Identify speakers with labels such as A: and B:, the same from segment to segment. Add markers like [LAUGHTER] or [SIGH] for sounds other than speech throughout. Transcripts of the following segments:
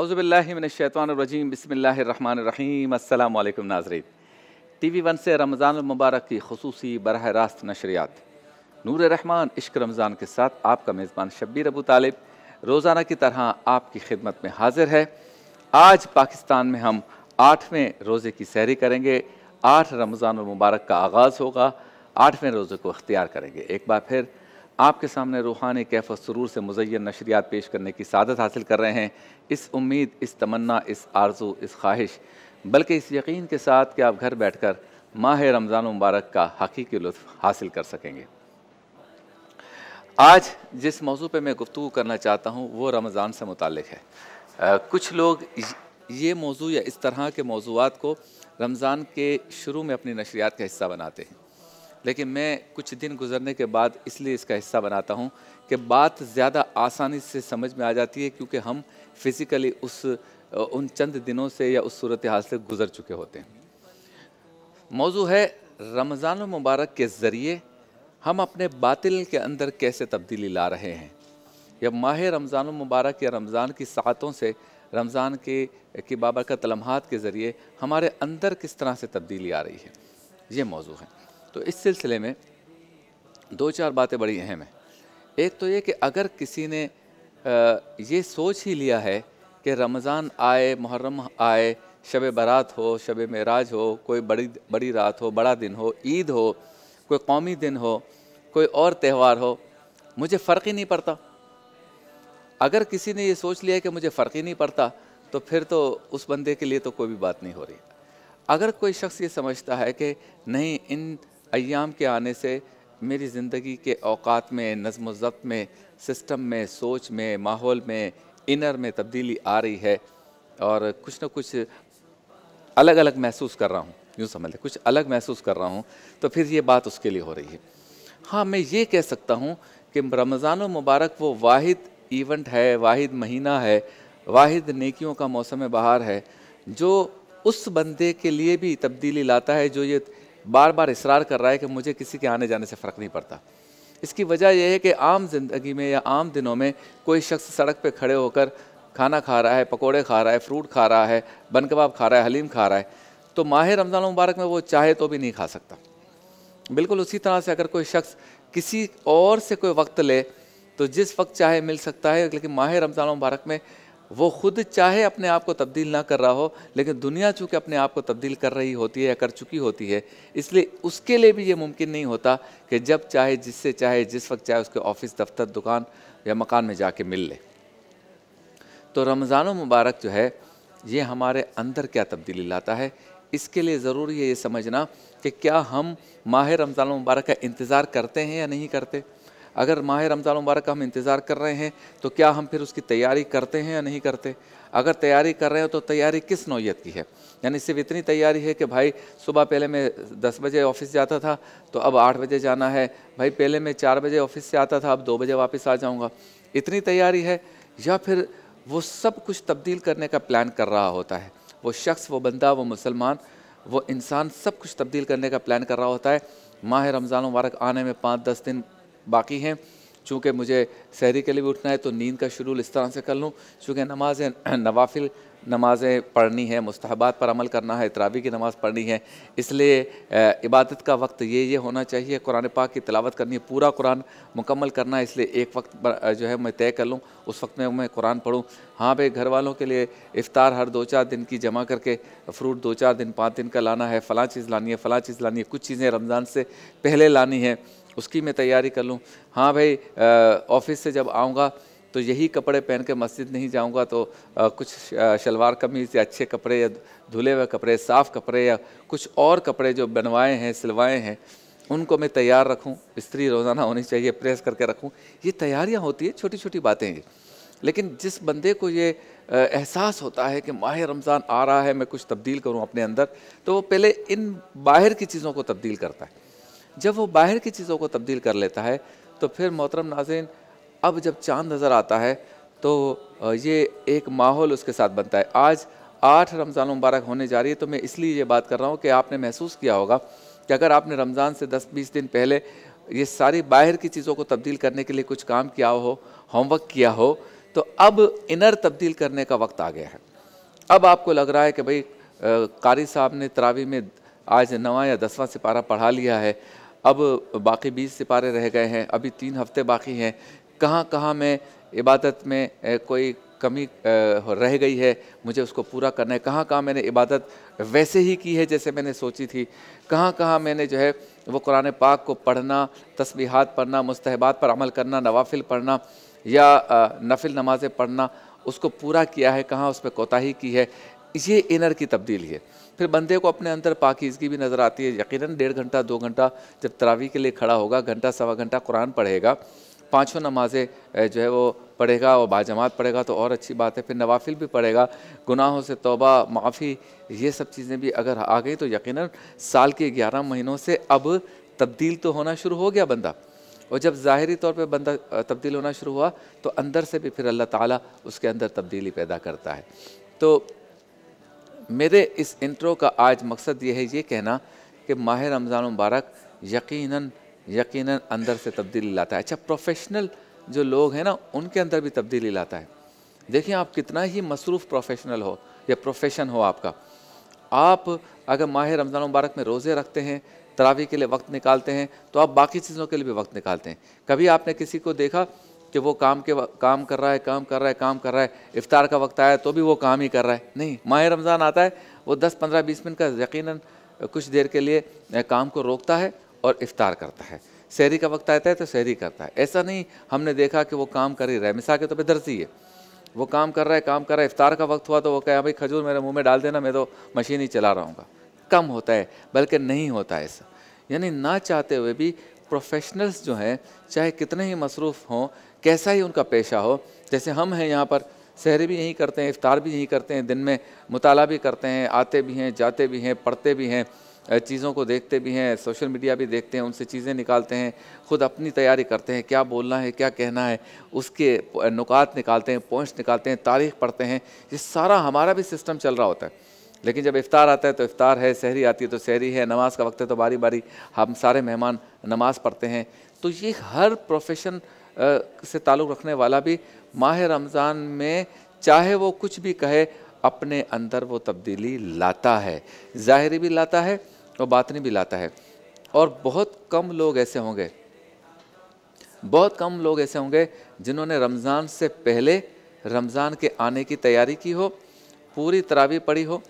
A: अज़बिल्लिमिनशैतवानरजीम बसमीम असल नाजरीन टी वी वन से रमज़ान मुबारक की खसूसी बरह रास्त नशरियात नूर रहमान इश्क रमज़ान के साथ आपका मेज़बान शब्बीर अबू तालिब रोज़ाना की तरह आपकी खिदमत में हाजिर है आज पाकिस्तान में हम आठवें रोज़े की सैरी करेंगे आठ रमज़ान मुबारक का आगाज़ होगा आठवें रोज़े को अख्तियार करेंगे एक बार फिर आपके सामने रूहानी कैफ सुरूर से मुजैन नशरियात पेश करने की सादत हासिल कर रहे हैं इस उम्मीद इस तमन्ना इस आरजू इस ख्वाहिश बल्कि इस यकीन के साथ कि आप घर बैठ कर माह रमज़ान मुबारक का हकीकी लुत्फ हासिल कर सकेंगे आज जिस मौजू पर मैं गुफ्तु करना चाहता हूँ वो रमज़ान से मुतक है आ, कुछ लोग ये मौजू या इस तरह के मौजूद को रमज़ान के शुरू में अपनी नशरियात का हिस्सा बनाते हैं लेकिन मैं कुछ दिन गुजरने के बाद इसलिए इसका हिस्सा बनाता हूँ कि बात ज़्यादा आसानी से समझ में आ जाती है क्योंकि हम फिज़िकली उस उन चंद दिनों से या उस सूरत हाल से गुज़र चुके होते हैं मौजू है रमज़ान मुबारक के ज़रिए हम अपने बातिल के अंदर कैसे तब्दीली ला रहे हैं या माह रमज़ान मुबारक या रमज़ान की सातों से रमज़ान के बाबर का तलमहत के ज़रिए हमारे अंदर किस तरह से तब्दीली आ रही है ये मौजू है तो इस सिलसिले में दो चार बातें बड़ी अहम हैं एक तो ये कि अगर किसी ने ये सोच ही लिया है कि रमज़ान आए मुहर्रम आए शब बारात हो शब मराज हो कोई बड़ी बड़ी रात हो बड़ा दिन हो ईद हो कोई कौमी दिन हो कोई और त्यौहार हो मुझे फ़र्क ही नहीं पड़ता अगर किसी ने ये सोच लिया कि मुझे फ़र्क ही नहीं पड़ता तो फिर तो उस बंदे के लिए तो कोई भी बात नहीं हो रही अगर कोई शख्स ये समझता है कि नहीं इन अयाम के आने से मेरी ज़िंदगी के अवात में नज़म ज़ब्त में सिस्टम में सोच में माहौल में इनर में तब्दीली आ रही है और कुछ ना कुछ अलग अलग महसूस कर रहा हूँ यूँ समझ लें कुछ अलग महसूस कर रहा हूँ तो फिर ये बात उसके लिए हो रही है हाँ मैं ये कह सकता हूँ कि रमज़ान मुबारक वो वाद इवेंट है वाद महीना है वाद नेकियों का मौसम बहार है जो उस बंदे के लिए भी तब्दीली लाता है जो ये बार बार इसरार कर रहा है कि मुझे किसी के आने जाने से फ़र्क नहीं पड़ता इसकी वजह यह है कि आम जिंदगी में या आम दिनों में कोई शख्स सड़क पर खड़े होकर खाना खा रहा है पकौड़े खा रहा है फ्रूट खा रहा है बन कबाब खा रहा है हलीम खा रहा है तो माह रमज़ान मुबारक में वो चाहे तो भी नहीं खा सकता बिल्कुल उसी तरह से अगर कोई शख्स किसी और से कोई वक्त ले तो जिस वक्त चाहे मिल सकता है लेकिन माह रमज़ान मुबारक में वो खुद चाहे अपने आप को तब्दील ना कर रहा हो लेकिन दुनिया चूँकि अपने आप को तब्दील कर रही होती है या कर चुकी होती है इसलिए उसके लिए भी ये मुमकिन नहीं होता कि जब चाहे जिससे चाहे जिस वक्त चाहे उसके ऑफिस दफ्तर दुकान या मकान में जाके मिल ले तो रमज़ान मुबारक जो है ये हमारे अंदर क्या तब्दीली लाता है इसके लिए ज़रूरी है ये समझना कि क्या हम माह रमज़ान मुबारक का इंतज़ार करते हैं या नहीं करते अगर माह रमज़ान मुबारक का हम इंतज़ार कर रहे हैं तो क्या हम फिर उसकी तैयारी करते हैं या नहीं करते अगर तैयारी कर रहे हो तो तैयारी किस नौीयत की है यानी सिर्फ इतनी तैयारी है कि भाई सुबह पहले मैं दस बजे ऑफिस जाता था तो अब आठ बजे जाना है भाई पहले मैं चार बजे ऑफिस से आता था अब दो बजे वापस आ जाऊँगा इतनी तैयारी है या फिर वो सब कुछ तब्दील करने का प्लान कर रहा होता है वो शख्स वो बंदा वो मुसलमान वो इंसान सब कुछ तब्दील करने का प्लान कर रहा होता है माह रमज़ान मुबारक आने में पाँच दस दिन बाकी हैं चूँकि मुझे शहरी के लिए भी उठना है तो नींद का शेड्यूल इस तरह से कर लूँ चूँकि नमाजें [CLEARS THROAT] नवाफिल नमाज़ें पढ़नी है मुस्तबात पर अमल करना है तरावी की नमाज़ पढ़नी है इसलिए इबादत का वक्त ये ये होना चाहिए कुरान पाक की तलावत करनी है पूरा कुरान मुकम्मल करना है इसलिए एक वक्त जो है मैं तय कर लूँ उस वक्त में मैं कुरान पढ़ूँ हाँ भाई घर वालों के लिए इफ़ार हर दो चार दिन की जमा करके फ्रूट दो चार दिन पाँच दिन का लाना है फ़लाँ चीज़ लानी है फ़लाँ चीज़ लानी है कुछ चीज़ें रमज़ान से पहले लानी है उसकी मैं तैयारी कर लूँ हाँ भाई ऑफिस से जब आऊँगा तो यही कपड़े पहन के मस्जिद नहीं जाऊंगा तो आ, कुछ शलवार कमीज या अच्छे कपड़े या धुले हुए कपड़े साफ़ कपड़े या कुछ और कपड़े जो बनवाए हैं सिलवाए हैं उनको मैं तैयार रखूं स्त्री रोज़ाना होनी चाहिए प्रेस करके रखूं ये तैयारियां होती है छोटी छोटी बातें ये लेकिन जिस बंदे को ये एहसास होता है कि माह रमज़ान आ रहा है मैं कुछ तब्दील करूँ अपने अंदर तो वो पहले इन बाहर की चीज़ों को तब्दील करता है जब वो बाहर की चीज़ों को तब्दील कर लेता है तो फिर मोहतरम नाजिन अब जब चांद नज़र आता है तो ये एक माहौल उसके साथ बनता है आज आठ रमज़ान मुबारक होने जा रही है तो मैं इसलिए ये बात कर रहा हूँ कि आपने महसूस किया होगा कि अगर आपने रमज़ान से 10-20 दिन पहले ये सारी बाहर की चीज़ों को तब्दील करने के लिए कुछ काम किया हो होमवर्क किया हो तो अब इनर तब्दील करने का वक्त आ गया है अब आपको लग रहा है कि भाई कारी साहब ने तरावी में आज नवा या दसवां सिपारा पढ़ा लिया है अब बाकी बीस सिपारे रह गए हैं अभी तीन हफ्ते बाकी हैं कहाँ कहाँ में इबादत में कोई कमी रह गई है मुझे उसको पूरा करना है कहाँ कहाँ मैंने इबादत वैसे ही की है जैसे मैंने सोची थी कहाँ कहाँ मैंने जो है वो कुरान पाक को पढ़ना तस्बीहात पढ़ना मुस्तहबात पर अमल करना नवाफिल पढ़ना या नफिल नमाज़ें पढ़ना उसको पूरा किया है कहाँ उस पर कोताही की है ये इनर की तब्दीली है फिर बंदे को अपने अंदर पाकिजगी भी नज़र आती है यकीनन डेढ़ घंटा दो घंटा जब तरावी के लिए खड़ा होगा घंटा सवा घंटा कुरान पढ़ेगा पाँचों नमाजें जो है वो पढ़ेगा और बाजमात पढ़ेगा तो और अच्छी बात है फिर नवाफिल भी पढ़ेगा गुनाहों से तोबा माफ़ी ये सब चीज़ें भी अगर आ गई तो यकीन साल के ग्यारह महीनों से अब तब्दील तो होना शुरू हो गया बंदा और जब ज़ाहरी तौर पे बंदा तब्दील होना शुरू हुआ तो अंदर से भी फिर अल्लाह ताला उसके अंदर तब्दीली पैदा करता है तो मेरे इस इंट्रो का आज मकसद ये है ये कहना कि माह रमज़ान मुबारक यकीनन यकीनन अंदर से तब्दीली लाता है अच्छा प्रोफेशनल जो लोग हैं ना उनके अंदर भी तब्दीली लाता है देखिए आप कितना ही मसरूफ़ प्रोफेशनल हो या प्रोफेशन हो आपका आप अगर माह रमज़ान मुबारक में रोज़े रखते हैं तरावी के लिए वक्त निकालते हैं तो आप बाकी चीज़ों के लिए भी वक्त निकालते हैं कभी आपने किसी को देखा कि वो काम के काम कर रहा है काम कर रहा है काम कर रहा है इफ़ार का वक्त आया तो भी वो काम ही कर रहा है नहीं माह रमज़ान आता है वो दस पंद्रह बीस मिनट का यकीन कुछ देर के लिए काम को रोकता है और इफ़ार करता है शहरी का वक्त आता है तो शहरी करता है ऐसा नहीं हमने देखा कि वो काम कर ही रहा है मिसाल के तौर तो पर दर्जी है वो काम कर रहा है काम कर रहा है इफ़ार का वक्त हुआ तो वो कहे हाँ भाई खजूर मेरे मुँह में डाल देना मैं तो मशीन ही चला रहा हूँ कम होता है बल्कि नहीं होता ऐसा यानी ना चाहते हुए भी प्रोफेशनल्स जो हैं चाहे कितने ही मसरूफ़ हों कैसा ही उनका पेशा हो जैसे हम हैं यहाँ पर शहरी भी यहीं करते हैं इफ़ार भी यहीं करते हैं दिन में मुताला भी करते हैं आते भी हैं जाते भी हैं पढ़ते भी हैं चीज़ों को देखते भी हैं सोशल मीडिया भी देखते हैं उनसे चीज़ें निकालते हैं ख़ुद अपनी तैयारी करते हैं क्या बोलना है क्या कहना है उसके नुकात निकालते हैं पॉइंट्स निकालते हैं तारीख पढ़ते हैं ये सारा हमारा भी सिस्टम चल रहा होता है लेकिन जब इफ़ार आता है तो इफ़ार है शहरी आती है तो शहरी है नमाज़ का वक्त है तो बारी बारी हम सारे मेहमान नमाज़ पढ़ते हैं तो ये हर प्रोफेशन से ताल्लुक़ रखने वाला भी माह रमज़ान में चाहे वो कुछ भी कहे अपने अंदर वो तब्दीली लाता है ज़ाहरी भी लाता है और बातनी भी लाता है और बहुत कम लोग ऐसे होंगे बहुत कम लोग ऐसे होंगे जिन्होंने रमज़ान से पहले रमज़ान के आने की तैयारी की हो पूरी तरावी पड़ी हो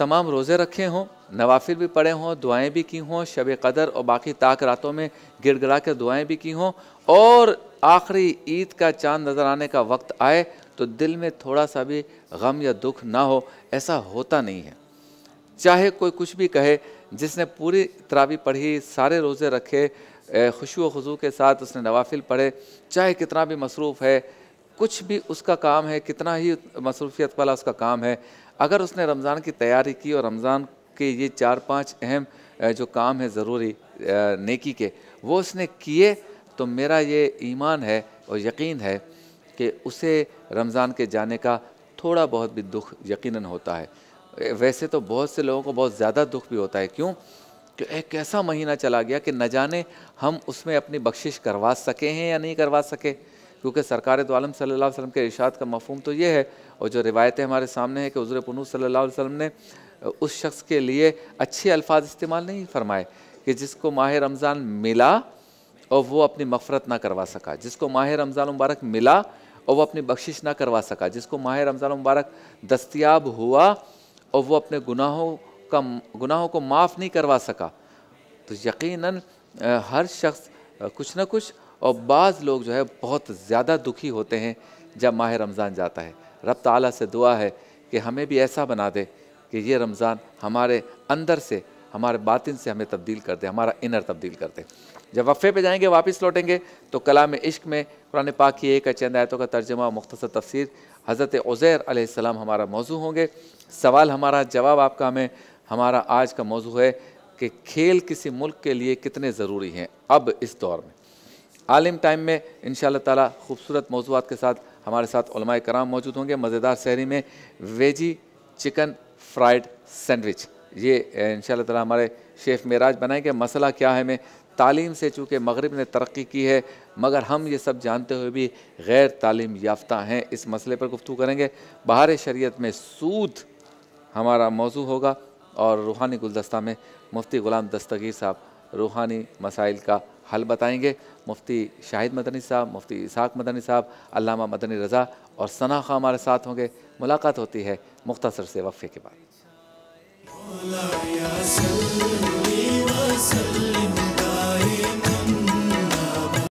A: तमाम रोज़े रखे हों नवाफिल भी पढ़े हों दुआएं भी की हों शब कदर और बाकी ताक रातों में गिड़ कर दुआएं भी की हों और आखिरी ईद का चांद नज़र आने का वक्त आए तो दिल में थोड़ा सा भी गम या दुख ना हो ऐसा होता नहीं है चाहे कोई कुछ भी कहे जिसने पूरी तरावी पढ़ी सारे रोज़े रखे खुशू खजू के साथ उसने नवाफिल पढ़े चाहे कितना भी मसरूफ़ है कुछ भी उसका काम है कितना ही मसरूफियत वाला उसका काम है अगर उसने रमज़ान की तैयारी की और रमज़ान के ये चार पांच अहम जो काम है ज़रूरी नेकी के वो उसने किए तो मेरा ये ईमान है और यकीन है कि उसे रमज़ान के जाने का थोड़ा बहुत भी दुख यकीनन होता है वैसे तो बहुत से लोगों को बहुत ज़्यादा दुख भी होता है क्यों कि एक ऐसा महीना चला गया कि न जाने हम उसमें अपनी बख्शिश करवा सके हैं या नहीं करवा सके क्योंकि सरकार तो आलम सल्ला वसम के इर्शाद का मफहम तो ये है और जो रिवायतें हमारे सामने हैं कि हज़र पनू सल्ला वसम ने उस शख्स के लिए अच्छे अल्फाज इस्तेमाल नहीं फरमाए कि जिसको माह रमज़ान मिला और वो अपनी मफ़रत ना करवा सका जिसको माह रमज़ान मुबारक मिला और वो अपनी बख्शिश ना करवा सका जिसको माह रमज़ान मुबारक दस्तियाब हुआ और वो अपने गुनाहों का गुनाहों को माफ़ नहीं करवा सका तो यकीनन हर शख्स कुछ ना कुछ और बाज़ लोग जो है बहुत ज़्यादा दुखी होते हैं जब माह रमज़ान जाता है रब तला से दुआ है कि हमें भी ऐसा बना दे कि ये रमज़ान हमारे अंदर से हमारे बातिन से हमें तब्दील कर दे हमारा इनर तब्दील कर दे जब वफ़े पे जाएंगे वापस लौटेंगे तो कलाम इश्क में कुरान पाक की एक चंद आयतों का तर्जमा मुख्तर तफसर हज़रत उज़ैर आसमाम हमारा मौजू होंगे सवाल हमारा जवाब आपका हमें हमारा आज का मौजू है कि खेल किसी मुल्क के लिए कितने ज़रूरी हैं अब इस दौर में आलिम टाइम में इन ताला खूबसूरत मौजूद के साथ हमारे साथ कराम मौजूद होंगे मज़ेदार शहरी में वेजी चिकन फ्राइड सैंडविच ये इन ताला हमारे शेफ़ मेराज बनाएंगे मसला क्या है मैं तालीम से चूँकि मगरब ने तरक्की की है मगर हम ये सब जानते हुए भी गैर तालीम याफ्ता हैं इस मसले पर गुफ्तु करेंगे बाहर शरीत में सूद हमारा मौजू होगा और रूहानी गुलदस्ता में मुफ्ती ग़ुलाम दस्तगीर साहब रूहानी मसाइल का हल बताएंगे मुफ्ती शाहिद मदनी साहब मुफ्ती इसाक मदनी साहब अलामा मदनी रज़ा और सना खां हमारे साथ होंगे मुलाकात होती है मुख्तसर से वक्फे के बाद